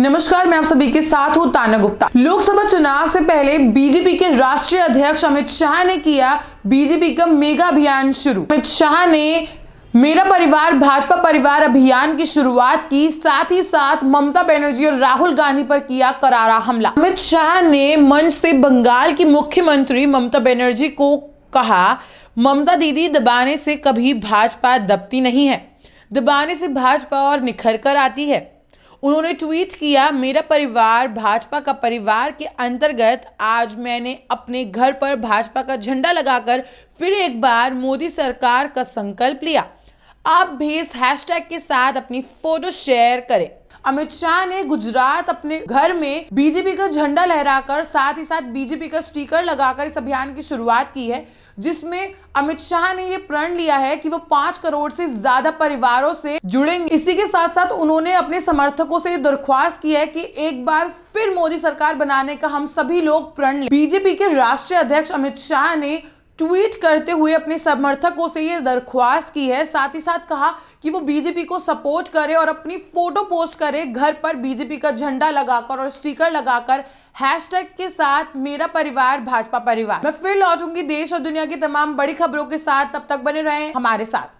नमस्कार मैं आप सभी के साथ हूँ ताना गुप्ता लोकसभा चुनाव से पहले बीजेपी के राष्ट्रीय अध्यक्ष अमित शाह ने किया बीजेपी का मेगा अभियान शुरू अमित शाह ने मेरा परिवार भाजपा परिवार अभियान की शुरुआत की साथ ही साथ ममता बनर्जी और राहुल गांधी पर किया करारा हमला अमित शाह ने मंच से बंगाल की मुख्यमंत्री ममता बनर्जी को कहा ममता दीदी दबाने से कभी भाजपा दबती नहीं है दबाने से भाजपा और निखर कर आती है उन्होंने ट्वीट किया मेरा परिवार भाजपा का परिवार के अंतर्गत आज मैंने अपने घर पर भाजपा का झंडा लगाकर फिर एक बार मोदी सरकार का संकल्प लिया आप भी इस हैशटैग के साथ अपनी फोटो शेयर करें अमित शाह ने गुजरात अपने घर में बीजेपी का झंडा लहराकर साथ ही साथ बीजेपी का स्टीकर लगाकर इस अभियान की शुरुआत की है जिसमें अमित शाह ने यह प्रण लिया है कि वो पांच करोड़ से ज्यादा परिवारों से जुड़ेंगे इसी के साथ साथ उन्होंने अपने समर्थकों से दरख्वास्त की है कि एक बार फिर मोदी सरकार बनाने का हम सभी लोग प्रण लें बीजेपी के राष्ट्रीय अध्यक्ष अमित शाह ने ट्वीट करते हुए अपने समर्थकों से ये दरख्वास्त की है साथ ही साथ कहा कि वो बीजेपी को सपोर्ट करे और अपनी फोटो पोस्ट करे घर पर बीजेपी का झंडा लगाकर और स्टिकर लगाकर हैशटैग के साथ मेरा परिवार भाजपा परिवार मैं फिर लौटूंगी देश और दुनिया की तमाम बड़ी खबरों के साथ तब तक बने रहें हमारे साथ